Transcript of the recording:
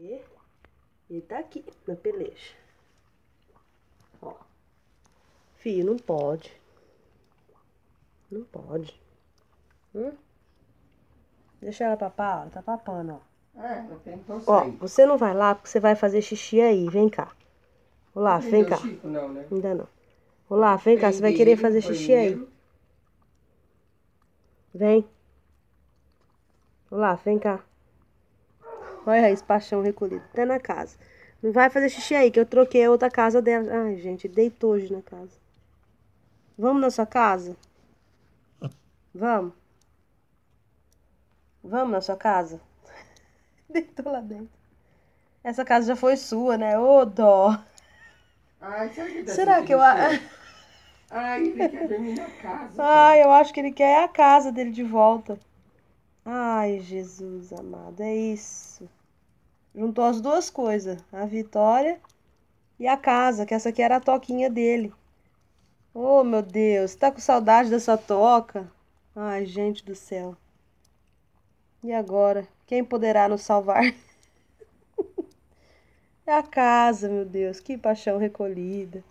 E ele tá aqui na peleja. Ó. Fio, não pode. Não pode. Hum? Deixa ela papar, ó. tá papando, ó. É, ó, você não vai lá porque você vai fazer xixi aí, vem cá. Olá, não vem cá. Chico, não, né? Ainda não. Olá, vem cá, você vai querer fazer xixi aí. Vem. Olá, vem cá. Olha a espachão recolhido. Até na casa. Não vai fazer xixi aí, que eu troquei a outra casa dela. Ai, gente, deitou hoje na casa. Vamos na sua casa? Vamos. Vamos na sua casa? Deitou lá dentro. Essa casa já foi sua, né? Ô, dó. Ai, será que, tá será que eu... Ai, ele quer dormir na casa. Ai, eu acho que ele quer a casa dele de volta. Ai, Jesus amado, é isso. Juntou as duas coisas, a vitória e a casa, que essa aqui era a toquinha dele. Oh, meu Deus, tá com saudade dessa toca? Ai, gente do céu. E agora? Quem poderá nos salvar? é a casa, meu Deus, que paixão recolhida.